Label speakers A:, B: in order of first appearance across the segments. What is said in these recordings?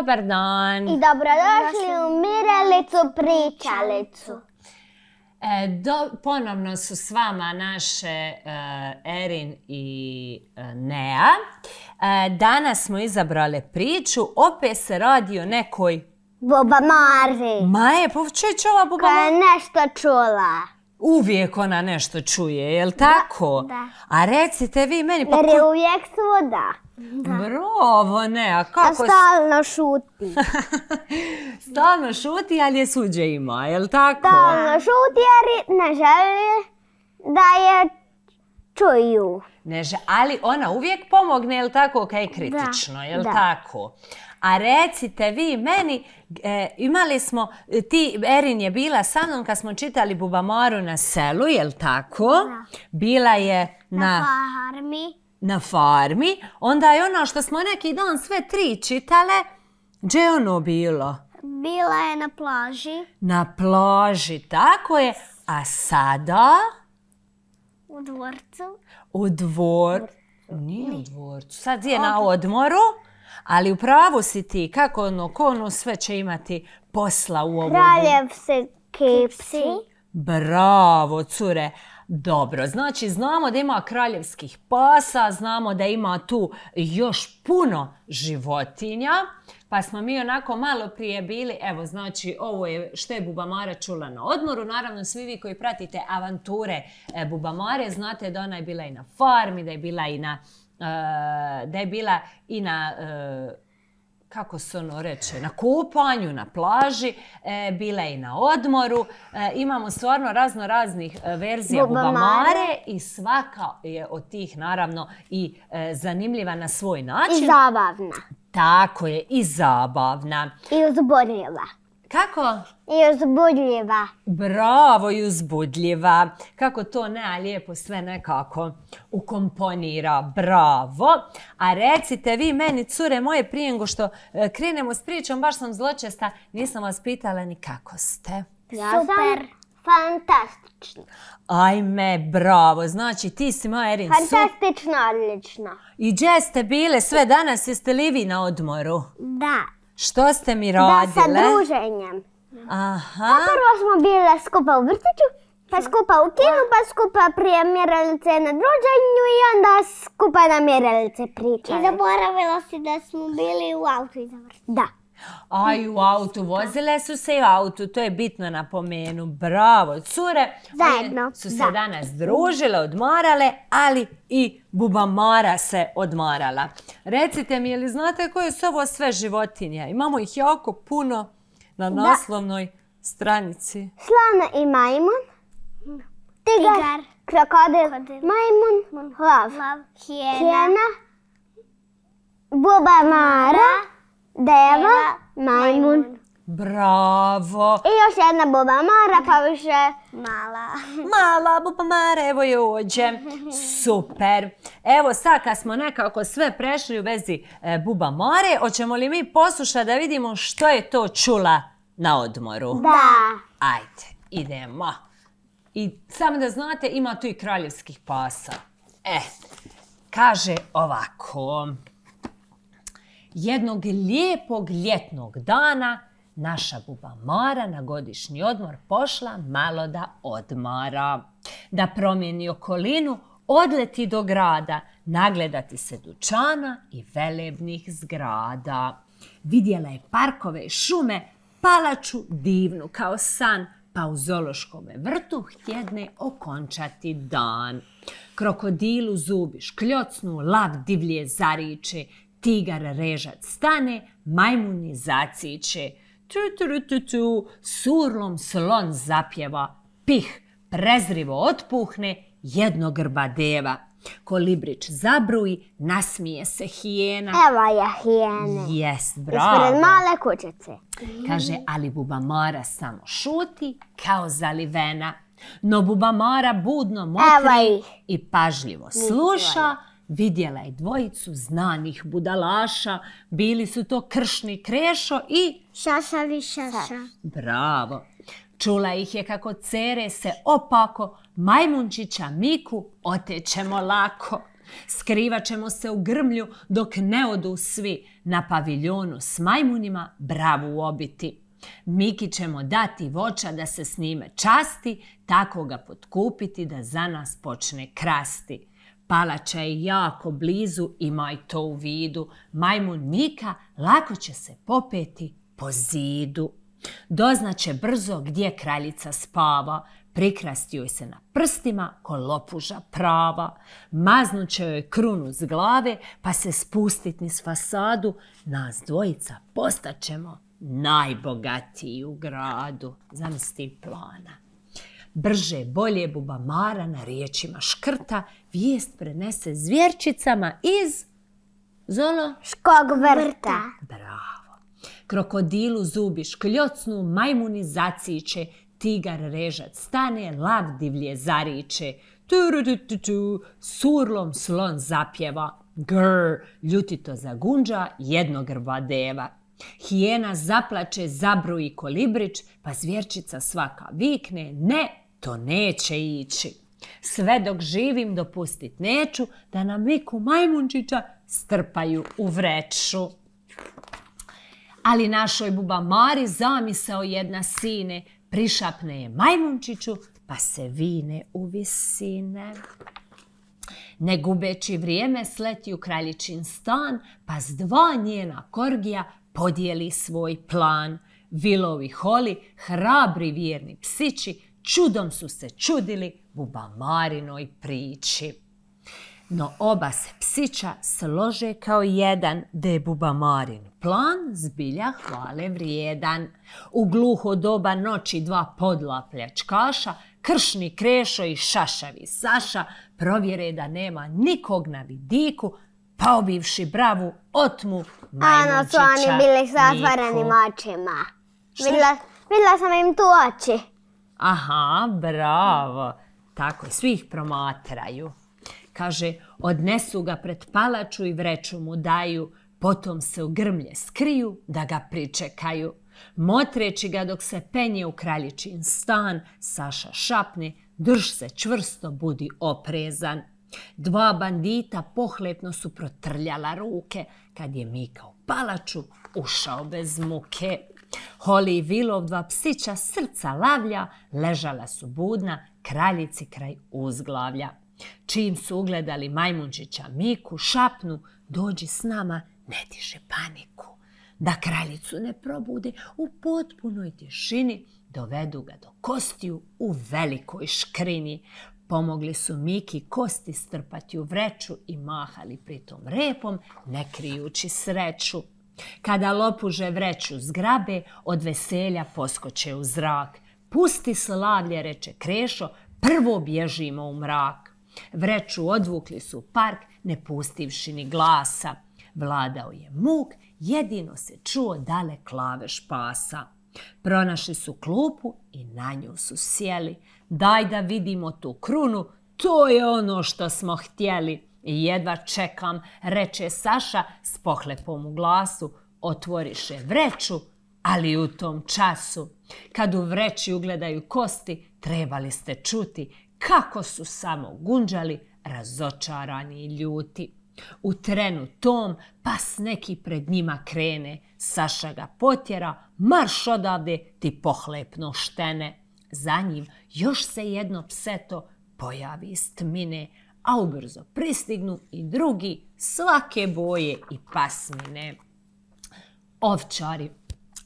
A: Dobar dan. I dobrodošli u Mirelicu Pričalicu. E, ponovno su s vama naše e, Erin i e, Nea. Danas smo izabrali priču, opet se radi o nekoj... Boba Marvi. Maje, pa ova Boba Koja je nešto čula. Uvijek ona nešto čuje, jel tako? Da, A recite vi meni... Pa Jer je
B: uvijek svuda. Bravo, ne,
A: kako... stalno šuti. stalno šuti, ali je suđe ima, je tako? Stalno šuti jer ne želi da je čuju. Ne ali ona uvijek pomogne, je tako, kaj je kritično, je li tako? A recite vi meni, e, imali smo, ti Erin je bila sa mnom kad smo čitali Bubamoru na selu, je tako? Bila je na... Na farmi na farmi, onda je ono što smo neki dan sve tri čitale, gdje je ono bilo?
B: Bila je na plaži.
A: Na plaži, tako je. A sada?
B: U dvorcu.
A: U dvor... Nije u dvorcu. Sad je na odmoru, ali u pravu si ti. Kako ono, ko ono sve će imati posla u ovom... Kraljev
B: se kipsi.
A: Bravo, cure. Dobro, znači znamo da ima kraljevskih pasa, znamo da ima tu još puno životinja. Pa smo mi onako malo prije bili, evo znači ovo je što je Bubamara čula na odmoru. Naravno svi vi koji pratite avanture e, Bubamare znate da ona je bila i na farmi, da je bila i na, e, da je bila i na e, kako se ono reče, na kupanju, na plaži, bila e, bile i na odmoru. E, imamo stvarno razno raznih e, verzija bubamare i svaka je od tih naravno i zanimljiva na svoj način. I
B: zabavna.
A: Tako je, i zabavna.
B: I uzborila. Kako? I
A: uzbudljiva. Bravo i uzbudljiva. Kako to ne, lijepo sve nekako ukomponira. Bravo. A recite vi meni, cure moje, prije nego što e, krenemo s pričom, baš sam zločesta, nisam vas pitala ni kako ste. Ja Super. Fantastično. Ajme, bravo. Znači, ti si moja Erin Fantastično, odlično. I gdje ste bile sve danas? Jeste li vi na odmoru? Da. Što ste mi radile? Da, sa druženjem.
B: Aha. Pa prvo smo bile skupa u vrtiću, pa skupa u kinu, pa skupa prije mjerelice
A: na druženju i
B: onda skupa na mjerelice
A: pričali. I zaboravila
B: si da smo bili u autu iza vrtiću. Da.
A: A i u autu, vozile su se i u autu, to je bitno pomenu. Bravo, cure. Zajedno. Su se danas družile, odmarale, ali i bubamara se odmarala. Recite mi, je li znate koje su ovo sve životinje? Imamo ih jako puno na naslovnoj stranici.
B: Slona i majmun. Tigar. Krokodil. Majmun. Lav. Hijena. Bubamara. Deva, majmun. Bravo! I još jedna
A: mara, pa više mala. Mala mara, evo je ođe. Super! Evo sad kad smo nekako sve prešli u vezi e, mare, hoćemo li mi poslušati da vidimo što je to čula na odmoru? Da! Ajde, idemo. I samo da znate, ima tu i kraljevskih pasa. E, kaže ovako... Jednog lijepog ljetnog dana naša buba Mara na godišnji odmor pošla malo da odmara. Da promijeni okolinu, odleti do grada, nagledati se dućana i velebnih zgrada. Vidjela je parkove i šume, palaču divnu kao san, pa u vrtu htjedne okončati dan. Krokodilu zubi škljocnu, lav divlje zariče, tigar režat stane, majmun je zaciče. Tu, tu, tu, tu, surlom slon zapjeva. Pih, prezrivo otpuhne, jedno grba deva. Kolibrić zabruji, nasmije se hijena. Evo je hijena. Jes, bravo. Ispred male kućice. Kaže, ali Bubamara samo šuti kao zalivena. No Bubamara budno motri i pažljivo sluša vidjela je dvojicu znanih budalaša, bili su to Kršni Krešo i... li Šaša. Bravo. Čula ih je kako cere se opako, majmunčića Miku otećemo lako. Skrivaćemo se u grmlju dok ne odu svi na paviljonu s majmunima bravu obiti. Miki ćemo dati voća da se s njime časti, tako ga potkupiti da za nas počne krasti. Palača je jako blizu, imaj to u vidu. Majmun Mika lako će se popeti po zidu. Doznaće brzo gdje kraljica spava, Prikrasti joj se na prstima ko lopuža prava. Maznuće joj krunu z glave, pa se spustit s fasadu, nas dvojica postaćemo najbogatiji u gradu. Zamisli plana. Brže bolje bubamara na riječima škrta vijest prenese zvjerčicama iz škog vrta. Bravo. Krokodilu zubi škljocnu, majmuni će, tigar režat stane, lav divlje zariče. Tu, surlom slon zapjeva. Grr, ljutito zagunđa, jednog deva. Hijena zaplače, zabruji kolibrić, pa zvjerčica svaka vikne, ne, to neće ići. Sve dok živim dopustit neću da nam Miku Majmunčića strpaju u vreću. Ali našoj buba Mari zamisao jedna sine, prišapne je Majmunčiću pa se vine u visine. Ne gubeći vrijeme sleti u kraljičin stan, pa s dva njena korgija podijeli svoj plan. Vilovi holi, hrabri vjerni psići, čudom su se čudili bubamarinoj priči. No oba se psića slože kao jedan da je Bubamarin plan zbilja hvale vrijedan. U gluho doba noći dva podla pljačkaša, kršni krešo i šašavi Saša provjere da nema nikog na vidiku, pa obivši bravu otmu Majmunčića Ano, su oni bili zatvoreni
B: mačima. Vidla, vidla sam im tu oči.
A: Aha, bravo. Tako, svi ih promatraju. Kaže, odnesu ga pred palaču i vreću mu daju, potom se u grmlje skriju da ga pričekaju. Motreći ga dok se penje u kraljičin stan, Saša šapne, drž se čvrsto, budi oprezan. Dva bandita pohlepno su protrljala ruke, kad je Mika u palaču ušao bez muke. Holi i Vilov dva psića srca lavlja, ležala su budna, kraljici kraj uzglavlja. Čim su ugledali Majmunčića Miku, šapnu, dođi s nama, ne tiše paniku. Da kraljicu ne probude, u potpunoj tišini dovedu ga do kostiju u velikoj škrini. Pomogli su Miki kosti strpati u vreću i mahali pritom repom, ne krijući sreću. Kada lopuže vreću zgrabe, od veselja poskoče u zrak. Pusti slavlje, reče Krešo, prvo bježimo u mrak. Vreću odvukli su park, ne pustivši ni glasa. Vladao je muk, jedino se čuo dale klave špasa. Pronašli su klupu i na nju su sjeli. Daj da vidimo tu krunu, to je ono što smo htjeli. jedva čekam, reče Saša s pohlepom u glasu. Otvoriše vreću, ali u tom času kad u vreći ugledaju kosti, trebali ste čuti kako su samo gunđali razočarani i ljuti. U trenu tom pas neki pred njima krene, Saša ga potjera, marš odavde ti pohlepno štene. Za njim još se jedno pseto pojavi iz tmine, a ubrzo pristignu i drugi svake boje i pasmine. Ovčari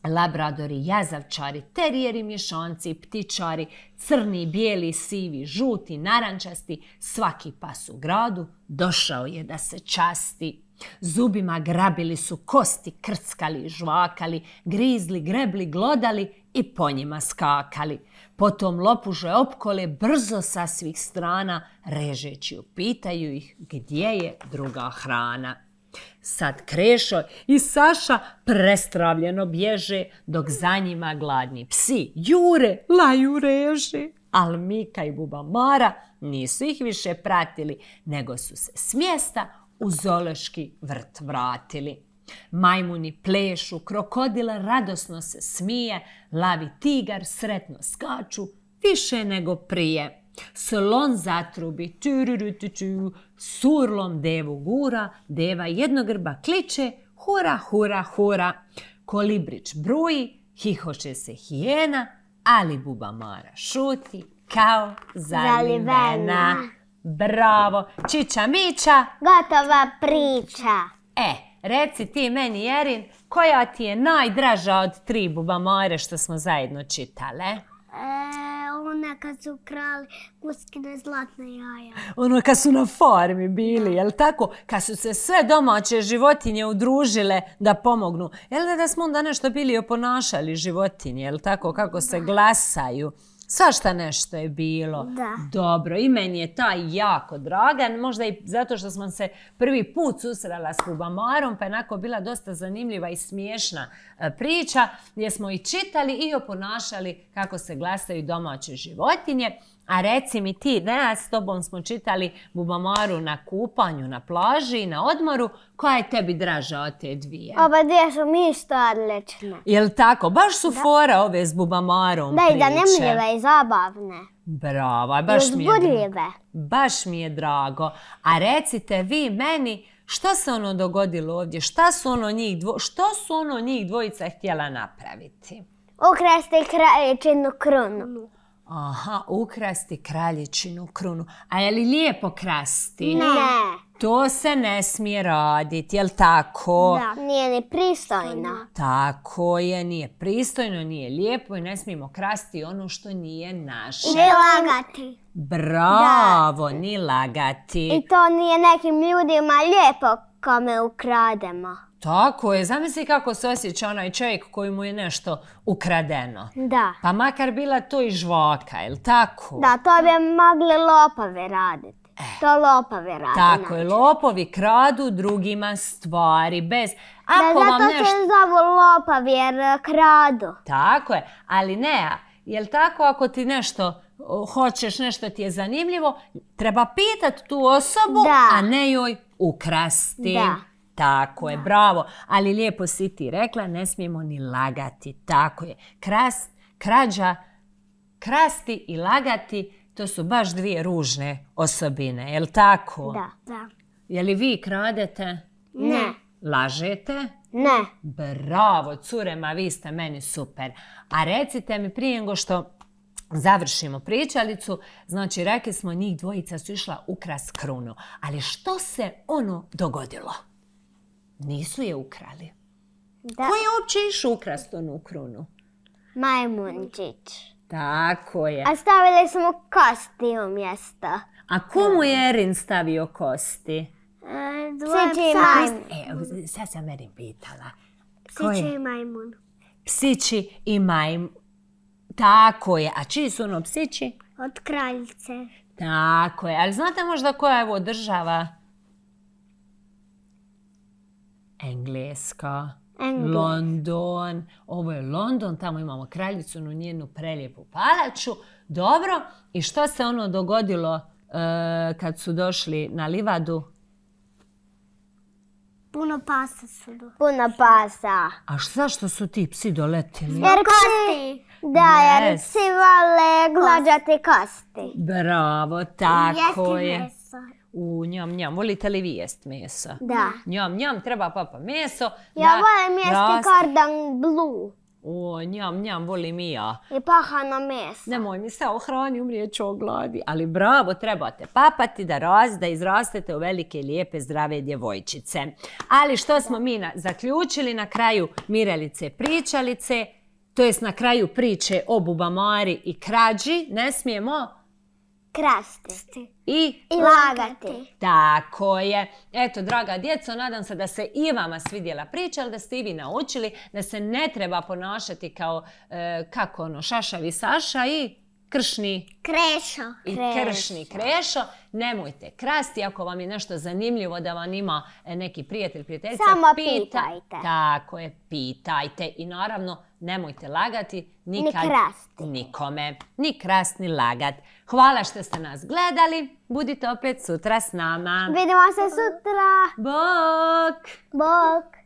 A: labradori, jazavčari, terijeri, mješanci, ptičari, crni, bijeli, sivi, žuti, narančasti, svaki pas u gradu došao je da se časti. Zubima grabili su kosti, krckali, žvakali, grizli, grebli, glodali i po njima skakali. Potom lopuže opkole brzo sa svih strana, režeći upitaju ih gdje je druga hrana. Sad Krešo i Saša prestravljeno bježe dok za njima gladni psi jure, laju reži. Al Mika i Buba Mara nisu ih više pratili, nego su se s mjesta u Zološki vrt vratili. Majmuni plešu, krokodila radosno se smije, lavi tigar sretno skaču, više nego prije. Slon zatrubi, surlom devu gura, deva jednogrba kliče, hura, hura, hura. Kolibrić bruji, hihoše se hijena, ali bubamara šuti kao zalivena. Bravo! Čiča mića? Gotova priča! E, reci ti meni, Jerin, koja ti je najdraža od tri bubamare što smo zajedno čitale? Eee
B: ona kad su krali kuskine zlatne jaja. Ono kad su na
A: formi bili, jel tako? Kad su se sve domaće životinje udružile da pomognu. Jel da, smo onda nešto bili oponašali životinje, jel tako? Kako se glasaju. Svašta nešto je bilo. Dobro, i meni je taj jako dragan, možda i zato što smo se prvi put susrela s Kubamarom pa je onako bila dosta zanimljiva i smiješna e, priča, gdje smo i čitali i oponašali kako se glasaju domaće životinje. A reci mi ti, ne, s tobom smo čitali Bubamaru na kupanju, na plaži, i na odmoru. Koja je tebi draža od te dvije? Oba dvije su mi isto odlične. Jel tako? Baš su fora ove s Bubamarom Da, priče. i da
B: i zabavne.
A: Bravo, baš mi je drago. Baš mi je drago. A recite vi meni, što se ono dogodilo ovdje? Šta su ono njih Što su ono njih dvojica htjela napraviti? Ukrasti krajećinu kronu. Aha, ukrasti kraljičinu krunu. A je li lijepo krasti? Ne. To se ne smije raditi, jel tako? Da, nije ni
B: pristojno.
A: Tako je, nije pristojno, nije lijepo i ne smijemo krasti ono što nije naše. Ni lagati. Bravo, ni lagati. I
B: to nije nekim ljudima lijepo Kome me ukrademo.
A: Tako je, zamisli kako se osjeća onaj čovjek koji mu je nešto ukradeno. Da. Pa makar bila to i žvaka, jel tako?
B: Da, to bi mogli lopave raditi. E. To lopave radi. Tako je,
A: lopovi kradu drugima stvari bez... zato se
B: zovu lopavi jer e, kradu.
A: Tako je, ali ne, li tako ako ti nešto hoćeš, nešto ti je zanimljivo, treba pitati tu osobu, a ne joj ukrasti. Tako je, bravo. Ali lijepo si ti rekla, ne smijemo ni lagati. Tako je. krađa, krasti i lagati, to su baš dvije ružne osobine, li tako? Da, da. Je li vi kradete? Ne. Mm. Lažete? Ne. Bravo, curema, vi ste meni super. A recite mi prije nego što završimo pričalicu. Znači, rekli smo, njih dvojica su išla ukras krunu. Ali što se ono dogodilo? Nisu je ukrali. Da. Ko je uopće išao ukrast onu krunu?
B: Majmunčić.
A: Tako je. A
B: stavili smo kosti u mjesto.
A: A komu je Erin stavio kosti? E,
B: Psići majmun.
A: E, sad sam Erin pitala. Psići i majmun. Psići i majmun. Tako je. A čiji su ono psići?
B: Od kraljice.
A: Tako je. Ali znate možda koja je ovo država? Engleska. London. Ovo je London, tamo imamo kraljicu na njenu prelijepu palaču. Dobro, i što se ono dogodilo e, kad su došli na livadu?
B: Puno pasa su došli. Puno pasa.
A: A zašto su ti psi doletili? Jer kosti.
B: Da, yes. si
A: vole
B: glađate kosti.
A: Bravo, tako je. U njom njom. Volite li vi jest meso? Da. Njom njom treba papa meso. Ja da, volim jesti kardan blu. O, njam, njam, volim i ja. I pahano meso. Nemoj mi se ohrani, umrijet ću gladi. Ali bravo, trebate papati da raz, da izrastete u velike, lijepe, zdrave djevojčice. Ali što smo mi zaključili na kraju Mirelice Pričalice? to jest na kraju priče o bubamari i krađi, ne smijemo krasti i, lagati. Tako je. Eto, draga djeco, nadam se da se i vama svidjela priča, ali da ste i vi naučili da se ne treba ponašati kao, e, kako ono, šašavi Saša i kršni krešo. I kršni krešo. Nemojte krasti ako vam je nešto zanimljivo da vam ima e, neki prijatelj, prijateljica. Samo pitajte. Tako je, pitajte. I naravno, nemojte lagati nikad nikome. Ni krast, ni lagat. Hvala što ste nas gledali. Budite opet sutra s nama. Vidimo se sutra. Bok! Bok!